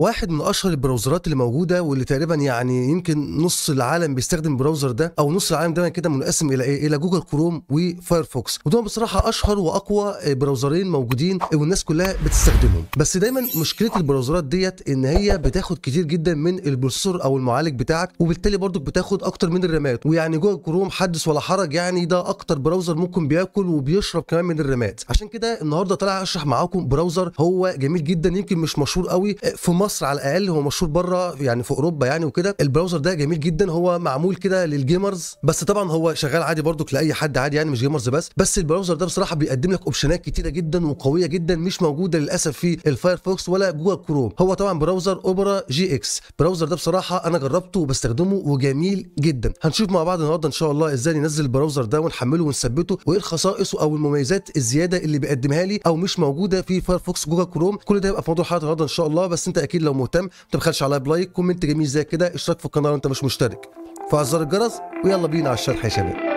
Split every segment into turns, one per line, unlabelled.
واحد من اشهر البراوزرات اللي موجوده واللي تقريبا يعني يمكن نص العالم بيستخدم البراوزر ده او نص العالم دايما كده منقسم الى ايه الى جوجل كروم وفايرفوكس ودول بصراحه اشهر واقوى براوزرين موجودين والناس كلها بتستخدمهم بس دايما مشكله البراوزرات ديت ان هي بتاخد كتير جدا من البروسيسور او المعالج بتاعك وبالتالي برضك بتاخد اكتر من الرامات ويعني جوجل كروم حدث ولا حرج يعني ده اكتر براوزر ممكن بياكل وبيشرب كمان من الرامات عشان كده النهارده طالع اشرح معاكم براوزر هو جميل جدا يمكن مش مشهور قوي في مصر على الاقل هو مشهور بره يعني في اوروبا يعني وكده البراوزر ده جميل جدا هو معمول كده للجيمرز بس طبعا هو شغال عادي برضك لاي حد عادي يعني مش جيمرز بس بس البراوزر ده بصراحه بيقدم لك اوبشنات كتيره جدا وقويه جدا مش موجوده للاسف في الفايرفوكس ولا جوه كروم هو طبعا براوزر اوبرا جي اكس براوزر ده بصراحه انا جربته وبستخدمه وجميل جدا هنشوف مع بعض النهارده ان شاء الله ازاي ننزل البراوزر ده ونحمله ونثبته وايه الخصائص او المميزات الزياده اللي بيقدمها لي او مش موجوده في فايرفوكس جوجل كروم كل ده هيبقى في موضوع حلقه النهارده ان شاء الله بس انت اكيد اكيد لو مهتم ما تبخلش عليا بلايك كومنت جميل زي كده اشتراك في القناه لو انت مش مشترك فعل زر الجرس ويلا بينا على الشرح يا شباب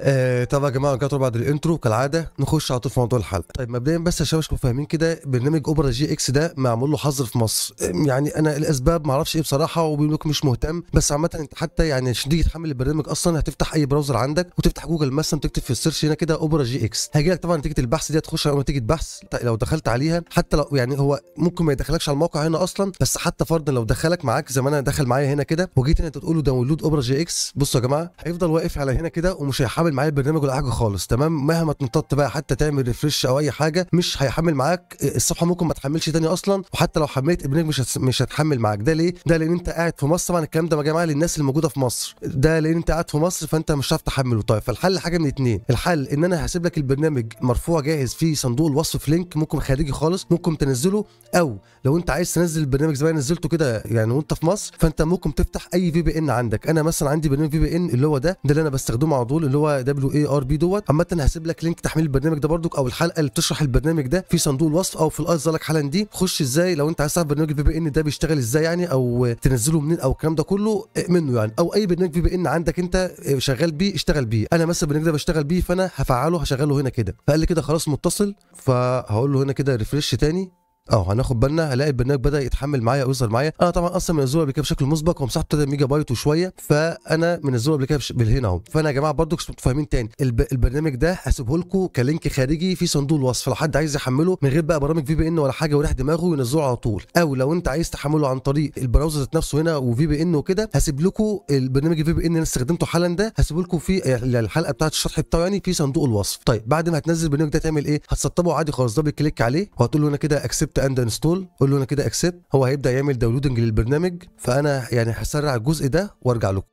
آه طبعا يا جماعه رجعتوا بعد الانترو كالعاده نخش على طول في موضوع الحلقه طيب مبدئيا بس يا شباب عشان فاهمين كده برنامج اوبرا جي اكس ده معمول له حظر في مصر آه، يعني انا الاسباب ما اعرفش ايه بصراحه وبيقول مش مهتم بس عامه انت حتى يعني عشان تيجي تحمل البرنامج اصلا هتفتح اي براوزر عندك وتفتح جوجل مثلا وتكتب في السيرش هنا كده اوبرا جي اكس هيجي لك طبعا نتيجه البحث دي هتخش على نتيجه بحث طيب لو دخلت عليها حتى لو يعني هو ممكن ما يدخلكش على الموقع هنا اصلا بس حتى فرضا لو دخلك معاك زي ما انا دخل معايا هنا كده وجيت هنا تقول له داونلود اوبرا جي اكس بصوا يا جماعه هيفضل واقف على هنا كده ومش هيحاول هيحمل معايا البرنامج ولا حاجه خالص تمام مهما تنطط بقى حتى تعمل ريفرش او اي حاجه مش هيحمل معاك آه، الصفحه ممكن ما تحملش تاني اصلا وحتى لو حملت البرنامج مش مش هتحمل معاك ده ليه ده لان انت قاعد في مصر طبعا الكلام ده يا جماعه للناس اللي موجوده في مصر ده لان انت قاعد في مصر فانت مش هتعرف تحمله طيب فالحل حاجه من اتنين الحل ان انا هسيب لك البرنامج مرفوع جاهز في صندوق الوصف في لينك ممكن خارجي خالص ممكن تنزله او لو انت عايز تنزل البرنامج زي ما نزلته كده يعني وانت في مصر فانت ممكن تفتح اي في بي ان عندك انا مثلا عندي برنامج في بي ان اللي هو ده ده اللي انا بستخدمه على طول اللي هو دبليو اي ار بي دوت عامه هسيب لك لينك تحميل البرنامج ده برضك او الحلقه اللي بتشرح البرنامج ده في صندوق الوصف او في الارز لك حالا دي خش ازاي لو انت عايز تعرف برنامج الفي بي ان ده بيشتغل ازاي يعني او تنزله منين او الكلام ده كله منه يعني او اي برنامج في بي ان عندك انت شغال بيه اشتغل بيه انا مثلا البرنامج ده بشتغل بيه فانا هفعله هشغله هنا كده فقال لي كده خلاص متصل فهقول له هنا كده ريفرش تاني اه هناخد بالنا هلاقي البرنامج بدا يتحمل معايا او يظهر معايا انا طبعا اصلا منزله قبل كده بشكل مسبق ومساحته 3 ميجا بايت وشويه فانا منزله قبل كده بالهنا اهو فانا يا جماعه برضو كنتوا فاهمين تاني الب... البرنامج ده هسيبه لكم كلينك خارجي في صندوق الوصف لو حد عايز يحمله من غير بقى برامج في بي ان ولا حاجه ويريح دماغه ينزله على طول او لو انت عايز تحمله عن طريق البراوزر ذات نفسه هنا وفي بي ان وكده هسيب لكم البرنامج الفي بي ان اللي انا استخدمته حالا ده هسيبه لكم في الحلقه بتاعه الشرح بتاعه يعني في صندوق الوصف طيب بعد ما هتنزل البرنامج ده تعمل ايه هتسطبه عادي خالص ده كليك عليه وهتقول له هنا كده اكسبت اند انستول قول له انا كده اكسبت هو هيبدا يعمل داونلودنج للبرنامج فانا يعني هسرع الجزء ده وارجع لكم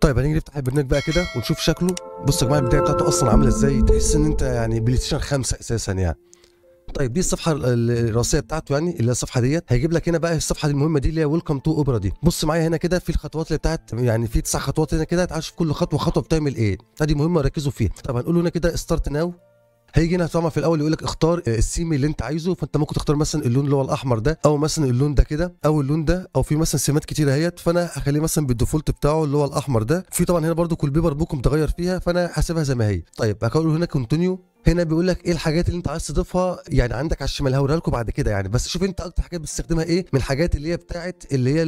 طيب هنيجي نفتح البرنامج بقى كده ونشوف شكله بص يا جماعه البدايه بتاعته اصلا عامله ازاي تحس ان انت يعني بلاي ستيشن 5 اساسا يعني طيب دي الصفحه الرئيسيه بتاعته يعني اللي هي الصفحه ديت هيجيب لك هنا بقى الصفحه دي المهمه دي اللي هي ويلكم تو اوبرا دي بص معايا هنا كده في الخطوات اللي بتاعت يعني في تسع خطوات هنا كده تعرف كل خطوه خطوه بتعمل ايه ادي مهمه ركزوا فيها طب هنقول هنا كده ستارت ناو هيجي هنا طبعا في الاول يقول لك اختار آه، السيم اللي انت عايزه فانت ممكن تختار مثلا اللون اللي هو الاحمر ده او مثلا اللون ده كده او اللون ده او في مثلا سمات كتيره اهيت فانا هخليه مثلا بالديفولت بتاعه اللي هو الاحمر ده في طبعا هنا برده كل بيبر بوك متغير فيها فانا هسيبها زي ما هي طيب هقول هنا كونتينيو هنا بيقول لك ايه الحاجات اللي انت عايز تضيفها يعني عندك على الشمال هوريها لكم بعد كده يعني بس شوف انت اكتر حاجات بتستخدمها ايه من الحاجات اللي هي بتاعت اللي هي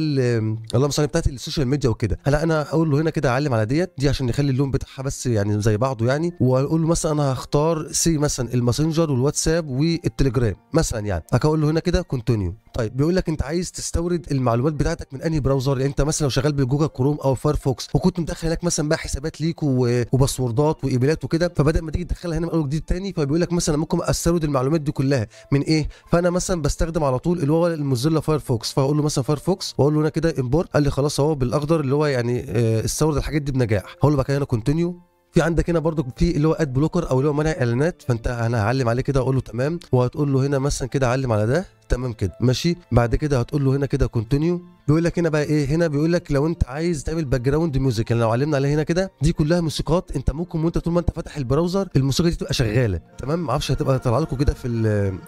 اللهم صل بتاعت السوشيال ميديا وكده هلا انا اقول له هنا كده اعلم على ديت دي عشان نخلي اللون بتاعها بس يعني زي بعضه يعني واقول له مثلا انا هختار سي مثلا الماسنجر والواتساب والتليجرام مثلا يعني هقول له هنا كده كونتينيو طيب بيقول لك انت عايز تستورد المعلومات بتاعتك من انهي براوزر يعني انت مثلا لو شغال بالجوجل كروم او فايرفوكس وكنت مدخل هناك مثلا بقى حسابات ليك وباسوردات وايميلات وكده فبدل ما تيجي تدخلها هنا بقى جديد التاني فبيقول لك مثلا ممكن استورد المعلومات دي كلها من ايه فانا مثلا بستخدم على طول اللي هو الموزيلا فايرفوكس فاقول له مثلا فايرفوكس واقول له هنا كده امبورت قال لي خلاص اهو بالاخضر اللي هو يعني آه، استورد الحاجات دي بنجاح هقول له بقى هنا كونتينيو في عندك هنا برضو في اللي هو اد بلوكر او اللي هو منع اعلانات فانت انا هعلم عليه كده اقول له تمام وهتقول له هنا مثلا كده علم على ده تمام كده ماشي بعد كده هتقول له هنا كده كونتينيو بيقول لك هنا بقى ايه هنا بيقول لك لو انت عايز تعمل باك جراوند ميوزك لو علمنا عليها هنا كده دي كلها موسيقات انت ممكن وانت طول ما انت فاتح البراوزر الموسيقى دي تبقى شغاله تمام ما اعرفش هتبقى طالعه لكم كده في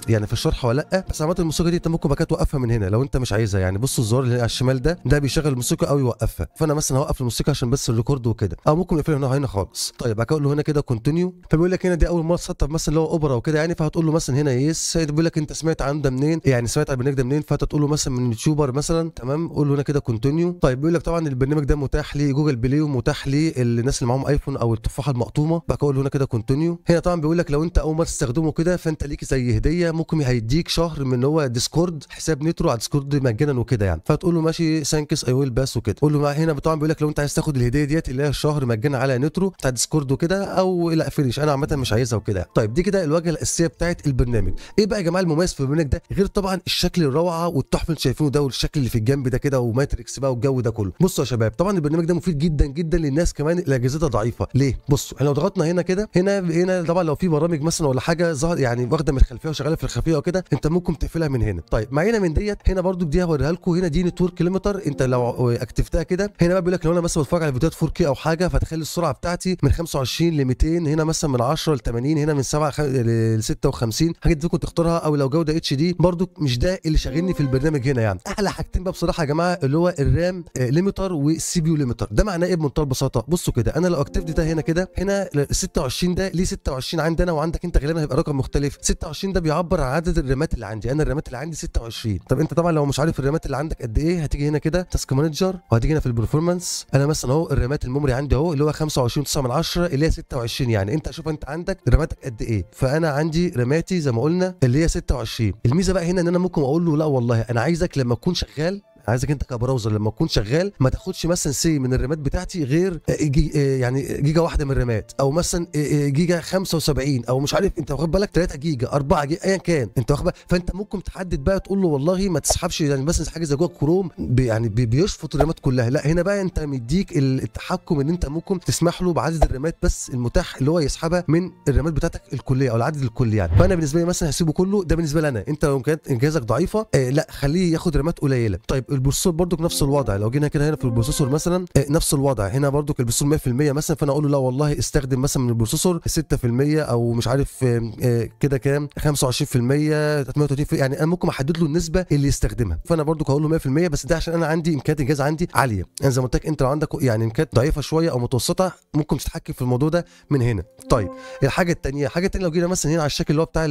يعني في الشرح ولا لا بس عامه الموسيقى دي انت ممكن بقى توقفها من هنا لو انت مش عايزها يعني بصوا الزرار اللي على الشمال ده ده بيشغل الموسيقى او يوقفها فانا مثلا هوقف الموسيقى عشان بس الريكورد وكده او ممكن اقفلها هنا هنا خالص طيب بقى اقول له هنا كده كونتينيو فبيقول لك هنا دي اول مره تسطب مثلا اللي هو اوبرا وكده يعني فهتقول له مثلا هنا يس إيه؟ بيقول لك انت سمعت عن ده منين يعني سمعت عن البرنامج ده منين فهتقول له مثلا من يوتيوبر مثلا تمام قول له هنا كده كونتينيو طيب بيقول لك طبعا البرنامج ده متاح لجوجل بلاي ومتاح للناس اللي معاهم ايفون او التفاحه المقطومه بقى له هنا كده كونتينيو هنا طبعا بيقول لك لو انت اول مره تستخدمه كده فانت ليك زي هديه ممكن هيديك شهر من هو ديسكورد حساب نترو على ديسكورد مجانا وكده يعني فتقول له ماشي سانكس اي ويل باس وكده قول له هنا طبعا بيقول لك لو انت عايز تاخد الهديه ديت اللي هي الشهر مجانا على نترو بتاع ديسكورد وكده او لا فينش انا عامه مش عايزها وكده طيب دي كده الواجهه الاساسيه بتاعت البرنامج ايه بقى يا جماعه المميز في البرنامج ده غير طبعا الشكل الروعه والتحفه اللي شايفينه ده والشكل اللي في الجنب ده كده وماتريكس بقى والجو ده كله بصوا يا شباب طبعا البرنامج ده مفيد جدا جدا للناس كمان اللي اجهزتها ضعيفه ليه بصوا احنا لو ضغطنا هنا كده هنا هنا طبعا لو في برامج مثلا ولا حاجه ظهر يعني واخده من الخلفيه وشغاله في الخلفيه وكده انت ممكن تقفلها من هنا طيب معانا من ديت هنا برضو دي هوريها لكم هنا دي نتورك كيلومتر انت لو اكتفتها كده هنا بقى بيقول لك لو انا مثلا بتفرج على فيديوهات 4K او حاجه فتخلي السرعه بتاعتي من 25 ل 200 هنا مثلا من 10 ل 80 هنا من 7 ل 56 حاجات دي ممكن تختارها او لو جوده اتش دي برضو مش ده اللي شاغلني في البرنامج هنا يعني احلى حاجتين بقى بصراحه جماعه اللي هو الرام آه، ليميتر والسي بي يو ليميتر ده معناه ايه بمنتهى البساطه بصوا كده انا لو اكتفت ده هنا كده هنا 26 ده ليه 26 عندي انا وعندك انت غالبا هيبقى رقم مختلف 26 ده بيعبر عن عدد الرامات اللي عندي انا الرامات اللي عندي 26 طب انت طبعا لو مش عارف الرامات اللي عندك قد ايه هتيجي هنا كده تاسك مانجر وهتيجي هنا في البرفورمانس انا مثلا اهو الرامات الميموري عندي اهو اللي هو 25 9 من 10 اللي هي 26 يعني انت شوف انت عندك راماتك قد ايه فانا عندي راماتي زي ما قلنا اللي هي 26 الميزه بقى هنا ان انا ممكن اقول له لا والله انا عايزك لما تكون شغال عايزك انت كبراوزر لما تكون شغال ما تاخدش مثلا سي من الرامات بتاعتي غير آه، جي آه، يعني جيجا واحده من الرامات او مثلا آه، جيجا 75 او مش عارف انت واخد بالك 3 جيجا 4 جيجا ايا كان انت واخد بالك فانت ممكن تحدد بقى تقول له والله ما تسحبش يعني مثلا حاجه زي جوجل كروم يعني بيشفط الرامات كلها لا هنا بقى انت مديك التحكم ان انت ممكن تسمح له بعدد الرامات بس المتاح اللي هو يسحبها من الرامات بتاعتك الكليه او العدد الكلي يعني فانا بالنسبه لي مثلا هسيبه كله ده بالنسبه لي انا انت لو كانت انجازك ضعيفه آه لا خليه ياخد رامات قليله طيب البروسيسور برضك نفس الوضع لو جينا كده هنا في البروسيسور مثلا آه، نفس الوضع هنا برضك البروسيسور 100% مثلا فانا اقول له لا والله استخدم مثلا من البروسيسور 6% او مش عارف آه، آه، كده كام 25% 38% يعني انا ممكن احدد له النسبه اللي يستخدمها فانا برضك هقول له 100% بس ده عشان انا عندي امكانيات الجهاز عندي عاليه يعني زي ما قلت لك انت لو عندك يعني امكانيات ضعيفه شويه او متوسطه ممكن تتحكم في الموضوع ده من هنا طيب الحاجه الثانيه الحاجه الثانيه لو جينا مثلا هنا على الشكل اللي هو بتاع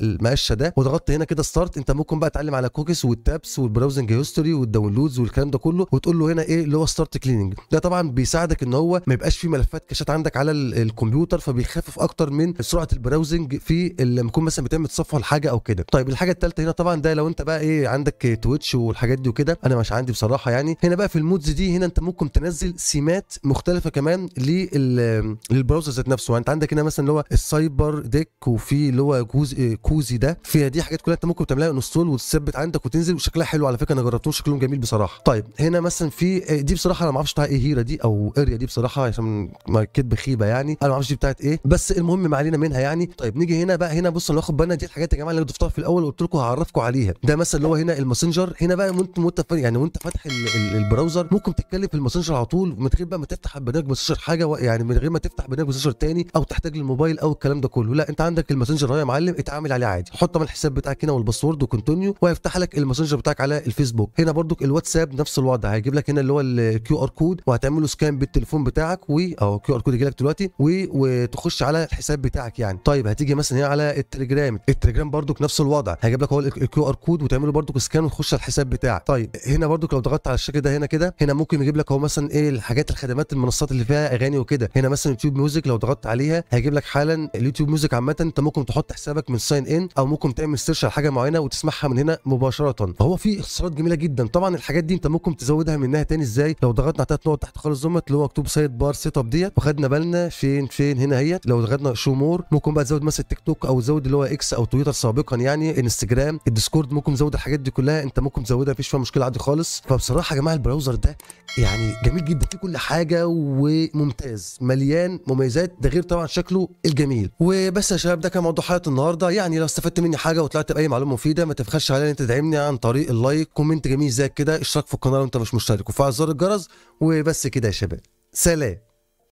المقشه ده وضغطت هنا كده ستارت انت ممكن بقى تعلم على كوكس والتابس والبراوزنج هيستوري والداونلودز والكلام ده كله وتقول له هنا ايه اللي هو ستارت كليننج ده طبعا بيساعدك ان هو ما يبقاش في ملفات كاشات عندك على الكمبيوتر فبيخفف اكتر من سرعه البراوزنج في لما يكون مثلا بتعمل تصفح الحاجة او كده طيب الحاجه الثالثه هنا طبعا ده لو انت بقى ايه عندك تويتش والحاجات دي وكده انا مش عندي بصراحه يعني هنا بقى في المودز دي هنا انت ممكن تنزل سمات مختلفه كمان للبراوزر ذات نفسه يعني انت عندك هنا مثلا اللي هو السايبر ديك وفي اللي هو جزء كوزي ده فيها دي حاجات كلها انت ممكن تعملها انستول وتثبت عندك وتنزل وشكلها حلو على فكره انا جربتوش شكلهم جميل بصراحه طيب هنا مثلا في آه، دي بصراحه انا ما اعرفش بتاع ايه هيره دي او اريا دي بصراحه عشان ما كدب خيبه يعني انا ما اعرفش دي بتاعت ايه بس المهم ما علينا منها يعني طيب نيجي هنا بقى هنا بصوا واخد بالنا دي الحاجات يا جماعه اللي ضفتها في الاول وقلت لكم هعرفكم عليها ده مثلا اللي هو هنا الماسنجر هنا بقى وانت وانت يعني وانت فاتح البراوزر ممكن تتكلم في الماسنجر على طول من غير بقى ما تفتح برنامج ماسنجر حاجه يعني من غير ما تفتح برنامج ماسنجر تاني او تحتاج للموبايل او الكلام ده كله لا انت عندك الماسنجر اهو يا معلم اتعامل عليه عادي حط طبعا الحساب بتاعك هنا والباسورد وكونتينيو وهيفتح لك الماسنجر بتاعك على الفيسبوك الفيسبوك هنا برضو الواتساب نفس الوضع هيجيب لك هنا اللي هو الكيو ار كود وهتعمله سكان بالتليفون بتاعك و او آه، الكيو ار كود يجي لك دلوقتي و... وتخش على الحساب بتاعك يعني طيب هتيجي مثلا هنا على التليجرام التليجرام برضو نفس الوضع هيجيب لك هو الكيو ار كود وتعمله برضو سكان وتخش على الحساب بتاعك طيب هنا برضو لو ضغطت على الشكل ده هنا كده هنا ممكن يجيب لك هو مثلا ايه الحاجات الخدمات المنصات اللي فيها اغاني وكده هنا مثلا يوتيوب ميوزك لو ضغطت عليها هيجيب لك حالا اليوتيوب ميوزك عامه انت ممكن تحط حسابك من ساين ان او ممكن تعمل سيرش على حاجه معينه وتسمعها من هنا مباشره فهو في اختصارات جميله جميله جدا طبعا الحاجات دي انت ممكن تزودها منها تاني ازاي لو ضغطنا على ثلاث نقط تحت خالص زومت اللي هو مكتوب سايد بار سيت اب ديت وخدنا بالنا فين فين هنا اهيت لو ضغطنا شو مور ممكن بقى تزود مثلا تيك توك او تزود اللي هو اكس او تويتر سابقا يعني انستجرام الديسكورد ممكن تزود الحاجات دي كلها انت ممكن تزودها مفيش فيها مشكله عادي خالص فبصراحه يا جماعه البراوزر ده يعني جميل جدا في كل حاجه وممتاز مليان مميزات ده غير طبعا شكله الجميل وبس يا شباب ده كان موضوع حلقه النهارده يعني لو استفدت مني حاجه وطلعت باي معلومه مفيده ما تبخلش عليا ان انت تدعمني عن طريق اللايك كومنت جميل زي كده اشتراك في القناه لو انت مش مشترك وفعل زر الجرس وبس كده يا شباب سلام